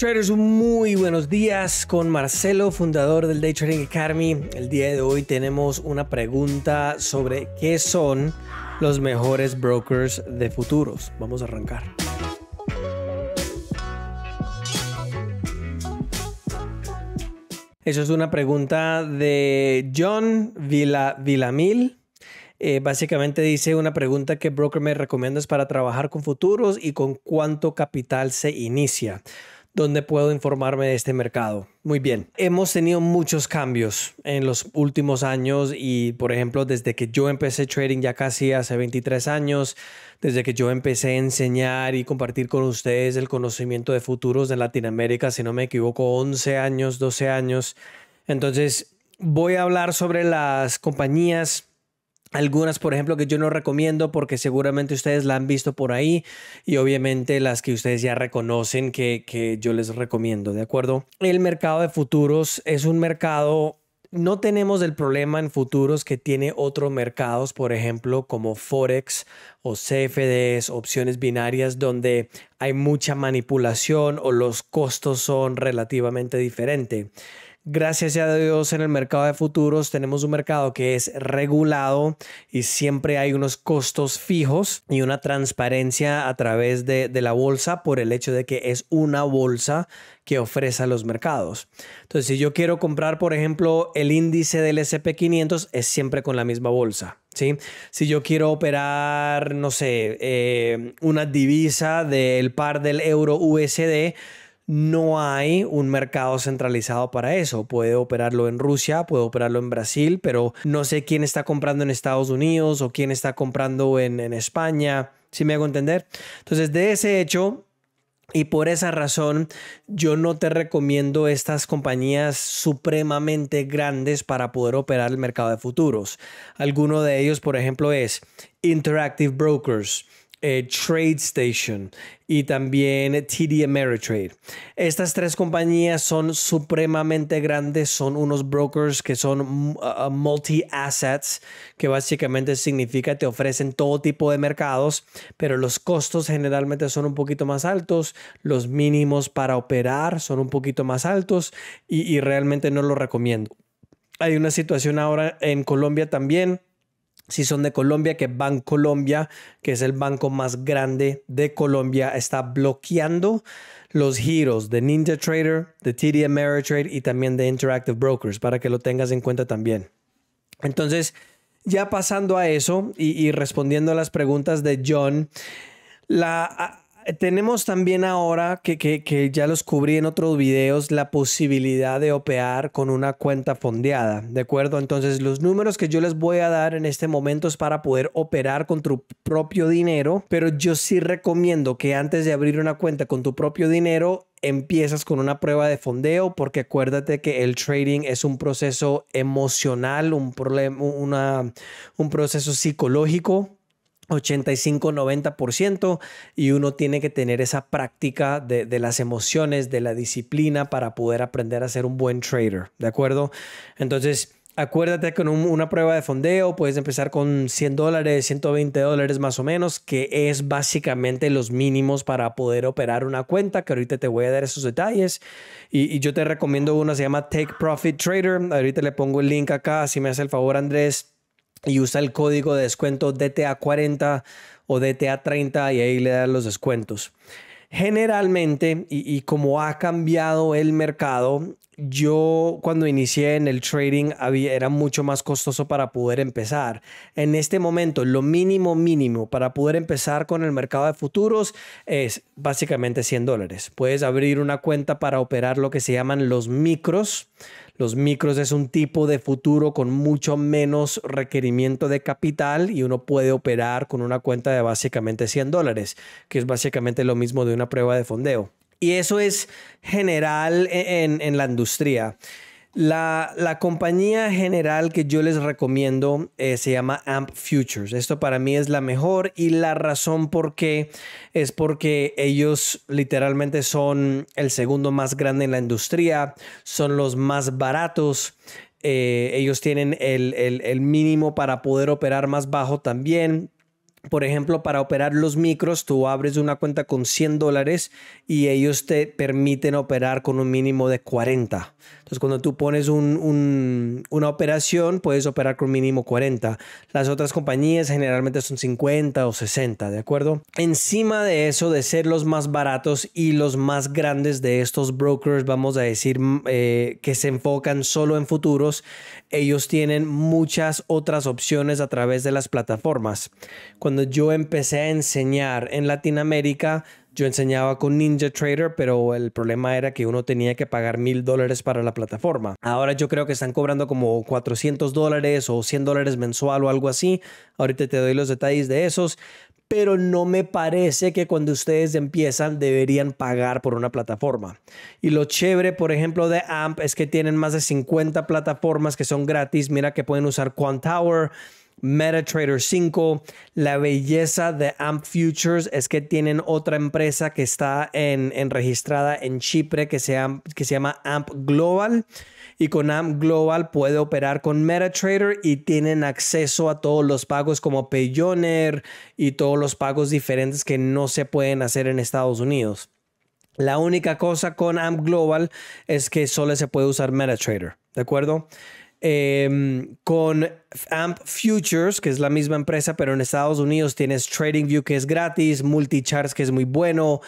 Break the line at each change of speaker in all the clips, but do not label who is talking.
Traders, muy buenos días con Marcelo, fundador del Day Trading Academy. El día de hoy tenemos una pregunta sobre qué son los mejores brokers de futuros. Vamos a arrancar. Eso es una pregunta de John Vila, eh, básicamente dice una pregunta que broker me recomiendas para trabajar con futuros y con cuánto capital se inicia. ¿Dónde puedo informarme de este mercado. Muy bien, hemos tenido muchos cambios en los últimos años y, por ejemplo, desde que yo empecé trading ya casi hace 23 años, desde que yo empecé a enseñar y compartir con ustedes el conocimiento de futuros de Latinoamérica, si no me equivoco, 11 años, 12 años. Entonces, voy a hablar sobre las compañías algunas, por ejemplo, que yo no recomiendo porque seguramente ustedes la han visto por ahí y obviamente las que ustedes ya reconocen que, yo les recomiendo, ¿de acuerdo? El mercado de futuros es un mercado no tenemos el problema en futuros que tiene otros mercados, por ejemplo, como Forex o CFDs, opciones binarias, donde hay mucha manipulación o los costos son relativamente diferentes. Gracias a Dios en el mercado de futuros tenemos un mercado que es regulado y siempre hay unos costos fijos y una transparencia a través de, la bolsa por el hecho de que es una bolsa que ofrece a los mercados. Entonces, si yo quiero comprar, por ejemplo, el índice del SP500, es siempre con la misma bolsa. ¿sí? Si yo quiero operar, no sé, eh, una divisa del par del euro USD, no hay un mercado centralizado para eso. Puede operarlo en Rusia, puede operarlo en Brasil, pero no sé quién está comprando en Estados Unidos o quién está comprando en, España. si me hago entender? Entonces, de ese hecho, y por esa razón, yo no te recomiendo estas compañías supremamente grandes para poder operar el mercado de futuros. Alguno de ellos, por ejemplo, es Interactive Brokers. Eh, Trade Station y también TD Ameritrade. Estas tres compañías son supremamente grandes, son unos brokers que son uh, uh, multi-assets, que básicamente significa te ofrecen todo tipo de mercados, pero los costos generalmente son un poquito más altos, los mínimos para operar son un poquito más altos y, y realmente no lo recomiendo. Hay una situación ahora en Colombia también si son de Colombia, que Banco Colombia, que es el banco más grande de Colombia, está bloqueando los giros de Ninja Trader, de TD Ameritrade y también de Interactive Brokers para que lo tengas en cuenta también. Entonces, ya pasando a eso y, y respondiendo a las preguntas de John, la eh, tenemos también ahora que, ya los cubrí en otros videos la posibilidad de operar con una cuenta fondeada, ¿de acuerdo? Entonces los números que yo les voy a dar en este momento es para poder operar con tu propio dinero, pero yo sí recomiendo que antes de abrir una cuenta con tu propio dinero empiezas con una prueba de fondeo porque acuérdate que el trading es un proceso emocional, un, problema, una, un proceso psicológico 85-90% y uno tiene que tener esa práctica de, las emociones, de la disciplina para poder aprender a ser un buen trader, ¿de acuerdo? Entonces, acuérdate que con una prueba de fondeo puedes empezar con 100 dólares, 120 dólares más o menos, que es básicamente los mínimos para poder operar una cuenta, que ahorita te voy a dar esos detalles. Y, y yo te recomiendo una, se llama Take Profit Trader, ahorita le pongo el link acá, si me hace el favor Andrés y usa el código de descuento DTA40 o DTA30 y ahí le dan los descuentos. Generalmente, y, y como ha cambiado el mercado, yo cuando inicié en el trading era mucho más costoso para poder empezar. En este momento, lo mínimo mínimo para poder empezar con el mercado de futuros es básicamente 100 dólares. Puedes abrir una cuenta para operar lo que se llaman los micros. Los micros es un tipo de futuro con mucho menos requerimiento de capital y uno puede operar con una cuenta de básicamente 100 dólares, que es básicamente lo mismo de una prueba de fondeo. Y eso es general e-, en, la industria. La, compañía general que yo les recomiendo eh, se llama Amp Futures. Esto para mí es la mejor y la razón por qué es porque ellos literalmente son el segundo más grande en la industria, son los más baratos. Eh, ellos tienen el mínimo para poder operar más bajo también por ejemplo, para operar los micros, tú abres una cuenta con 100 dólares y ellos te permiten operar con un mínimo de 40. Entonces, cuando tú pones una operación, puedes operar con un mínimo 40. Las otras compañías generalmente son 50 o 60, ¿de acuerdo? Encima de eso, de ser los más baratos y los más grandes de estos brokers, vamos a decir, mm, eh, que se enfocan solo en futuros, ellos tienen muchas otras opciones a través de las plataformas. Cuando yo empecé a enseñar en Latinoamérica, yo enseñaba con Ninja pero el problema era que uno tenía que pagar mil dólares para la plataforma. Ahora yo creo que están cobrando como 400 dólares o 100 dólares mensual o algo así. Ahorita te doy los detalles de esos. Pero no me parece que cuando ustedes empiezan deberían pagar por una plataforma. Y lo chévere, por ejemplo, de AMP es que tienen más de 50 plataformas que son gratis. Mira que pueden usar Quantower. Tower MetaTrader 5. La belleza de AMP Futures es que tienen otra empresa que está en, en registrada en Chipre que se, llama AMP Global. Y con AMP Global puede operar con MetaTrader y tienen acceso a todos los pagos como Payoneer y todos los pagos diferentes que no se pueden hacer en Estados Unidos. La única cosa con AMP Global es que solo se puede usar MetaTrader, ¿de acuerdo? Em, con AMP Futures, que es la misma empresa, pero en Estados Unidos tienes TradingView que es gratis, MultiCharts que es muy bueno,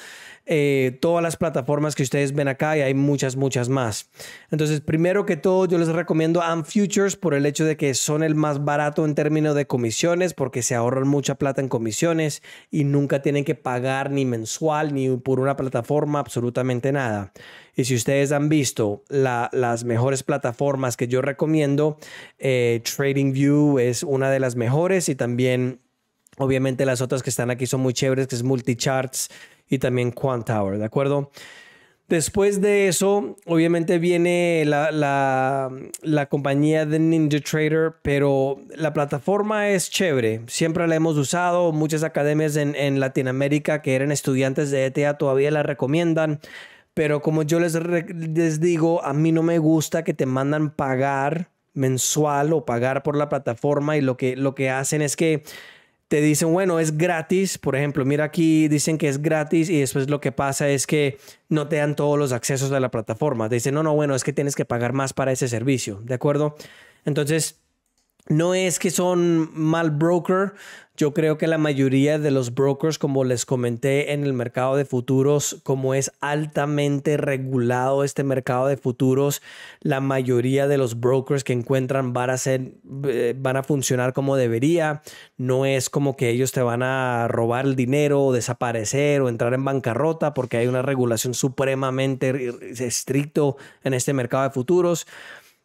eh, todas las plataformas que ustedes ven acá y hay muchas, muchas más. Entonces, primero que todo, yo les recomiendo AM Futures por el hecho de que son el más barato en términos de comisiones porque se ahorran mucha plata en comisiones y nunca tienen que pagar ni mensual ni por una plataforma absolutamente nada. Y si ustedes han visto las mejores plataformas que yo recomiendo, eh, TradingView es una de las mejores y también Obviamente las otras que están aquí son muy chéveres, que es Multicharts y también Quant Tower, ¿de acuerdo? Después de eso, obviamente viene la, la, compañía de NinjaTrader, pero la plataforma es chévere. Siempre la hemos usado. Muchas academias en, en Latinoamérica que eran estudiantes de ETA todavía la recomiendan. Pero como yo les, les digo, a mí no me gusta que te mandan pagar mensual o pagar por la plataforma y lo que, lo que hacen es que te dicen, bueno, es gratis, por ejemplo, mira aquí dicen que es gratis y después lo que pasa es que no te dan todos los accesos a la plataforma. Te dicen, no, no, bueno, es que tienes que pagar más para ese servicio, ¿de acuerdo? Entonces, no es que son mal broker. Yo creo que la mayoría de los brokers, como les comenté en el mercado de futuros, como es altamente regulado este mercado de futuros, la mayoría de los brokers que encuentran van a, ser, eh, van a funcionar como debería. No es como que ellos te van a robar el dinero o desaparecer o entrar en bancarrota porque hay una regulación supremamente estricto en este mercado de futuros.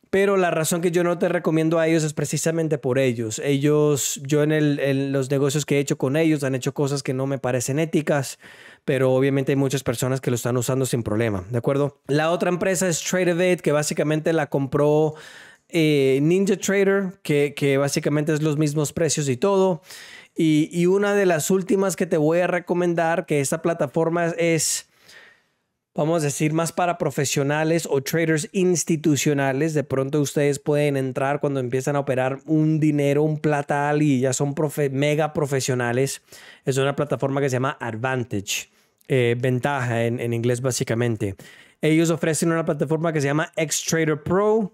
Pero la razón que yo no te recomiendo a ellos es precisamente por ellos. Ellos, yo en, los negocios que he hecho con ellos, han hecho cosas que no me parecen éticas, pero obviamente hay muchas personas que lo están usando sin problema, ¿de acuerdo? La otra empresa es Trader que básicamente la compró eh, Ninja Trader, que, básicamente es los mismos precios y todo. Y, y, una de las últimas que te voy a recomendar, que esta plataforma es vamos a decir, más para profesionales o traders institucionales. De pronto ustedes pueden entrar cuando empiezan a operar un dinero, un platal y ya son mega profesionales. Es una plataforma que se llama Advantage, eh, ventaja en, en inglés básicamente. Ellos ofrecen una plataforma que se llama Xtrader Pro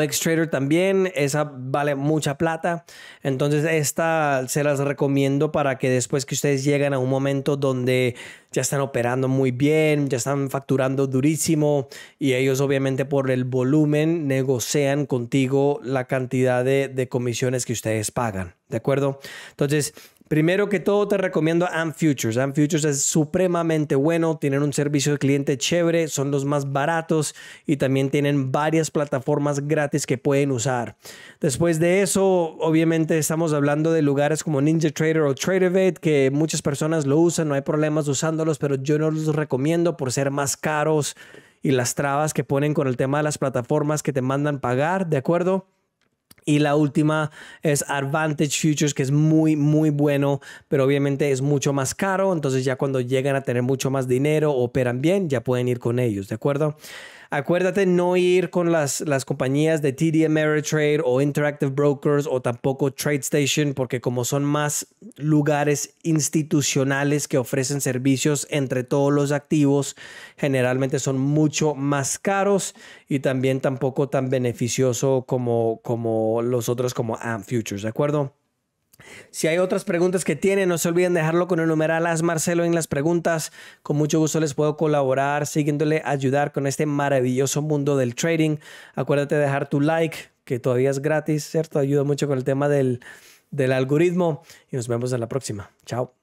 X Trader también, esa vale mucha plata. Entonces, esta se las recomiendo para que después que ustedes lleguen a un momento donde ya están operando muy bien, ya están facturando durísimo y ellos obviamente por el volumen negocian contigo la cantidad de, de comisiones que ustedes pagan. ¿De acuerdo? Entonces, Primero que todo te recomiendo Amp Futures. Amp Futures es supremamente bueno, tienen un servicio de cliente chévere, son los más baratos y también tienen varias plataformas gratis que pueden usar. Después de eso, obviamente estamos hablando de lugares como Ninja Trader o TraderBait que muchas personas lo usan, no hay problemas usándolos, pero yo no los recomiendo por ser más caros y las trabas que ponen con el tema de las plataformas que te mandan pagar, ¿de acuerdo? Y la última es Advantage Futures, que es muy, muy bueno, pero obviamente es mucho más caro. Entonces ya cuando llegan a tener mucho más dinero, operan bien, ya pueden ir con ellos, ¿de acuerdo? Acuérdate no ir con las, compañías de TD Ameritrade o Interactive Brokers o tampoco TradeStation porque como son más lugares institucionales que ofrecen servicios entre todos los activos, generalmente son mucho más caros y también tampoco tan beneficioso como, como los otros como AM Futures, ¿de acuerdo? Si hay otras preguntas que tienen, no se olviden dejarlo con el numeral Marcelo en las preguntas. Con mucho gusto les puedo colaborar, siguiéndole ayudar con este maravilloso mundo del trading. Acuérdate de dejar tu like, que todavía es gratis, ¿cierto? Ayuda mucho con el tema del, del algoritmo. Y nos vemos en la próxima. Chao.